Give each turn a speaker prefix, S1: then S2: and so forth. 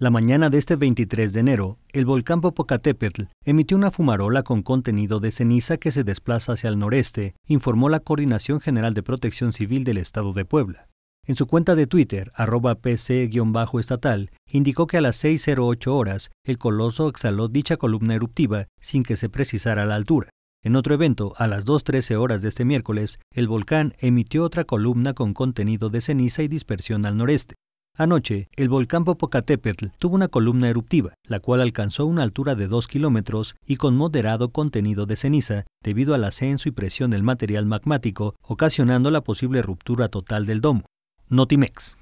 S1: La mañana de este 23 de enero, el volcán Popocatépetl emitió una fumarola con contenido de ceniza que se desplaza hacia el noreste, informó la Coordinación General de Protección Civil del Estado de Puebla. En su cuenta de Twitter, arroba pc-estatal, indicó que a las 6.08 horas el coloso exhaló dicha columna eruptiva sin que se precisara la altura. En otro evento, a las 2.13 horas de este miércoles, el volcán emitió otra columna con contenido de ceniza y dispersión al noreste. Anoche, el volcán Popocatépetl tuvo una columna eruptiva, la cual alcanzó una altura de 2 kilómetros y con moderado contenido de ceniza, debido al ascenso y presión del material magmático, ocasionando la posible ruptura total del domo. Notimex.